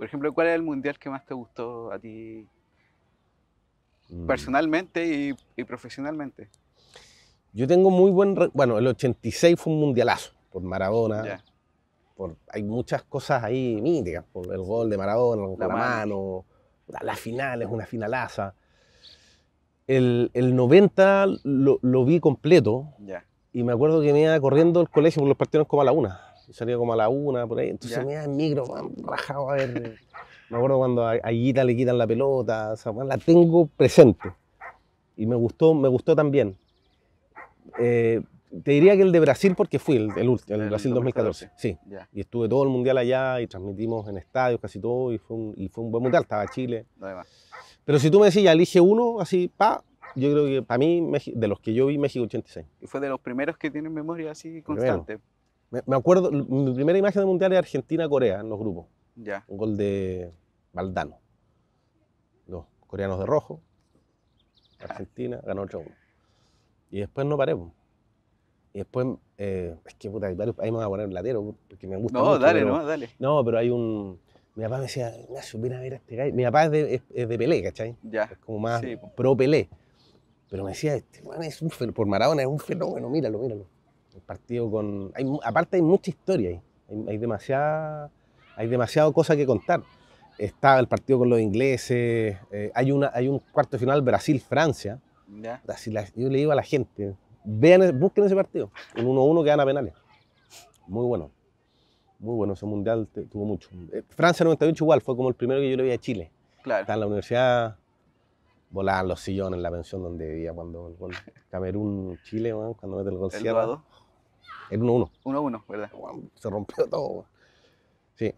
Por ejemplo, ¿cuál es el mundial que más te gustó a ti mm. personalmente y, profesionalmente? Yo tengo muy buen... Bueno, el 86 fue un mundialazo por Maradona. Por, hay muchas cosas ahí míticas, por el gol de Maradona, con la, las mano, una finalaza. El, el 90 lo, vi completo y me acuerdo que me iba corriendo el colegio por los partidos como a la una salía como a la una, por ahí. Entonces me da el micro, rajado a ver. me acuerdo cuando a, a le quitan la pelota, la tengo presente. Y me gustó, me gustó también. Eh, te diría que el de Brasil porque fui, el, el, el, Brasil 2014, sí. Y estuve todo el mundial allá y transmitimos en estadios casi todo y fue un, y fue un buen mundial, estaba Chile. Pero si tú me decías, elige uno, así, pa, yo creo que para mí, de los que yo vi, México 86. Y fue de los primeros que tienen memoria así constante. Me, acuerdo, mi primera imagen de mundial es Argentina-Corea en los grupos. Ya. Un gol de Valdano. Los coreanos de rojo. Argentina ganó 8-1. Y después no paremos. Y después, eh, es que puta, ahí me voy a poner el latero, porque me gusta. No, dale, no, dale. No, pero hay un. Mi papá me decía, Ignacio, ven a ver a este gallo. Mi papá es de, Pelé, ¿cachai? Ya. Es como más pro Pelé. Pero me decía, este es un fenómeno, por Maradona es un fenómeno, míralo, míralo partido con... aparte hay mucha historia ahí, hay, hay, demasiada, hay demasiado cosa que contar. Está el partido con los ingleses, eh, hay, una, hay un cuarto final Brasil-Francia. yo le digo a la gente, vean, busquen ese partido, un 1-1 que gana a penales. Muy bueno, muy bueno, ese mundial tuvo mucho. Eh, Francia 98 igual, fue como el primero que yo le vi a Chile. Claro. Estaba en la universidad, volaban los sillones en la pensión donde vivía cuando, gol Camerún, Chile, cuando mete el gol el 1-1. 1-1, ¿verdad? Se rompió todo. Sí,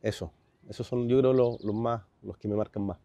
eso. Esos son, yo creo, los que me marcan más.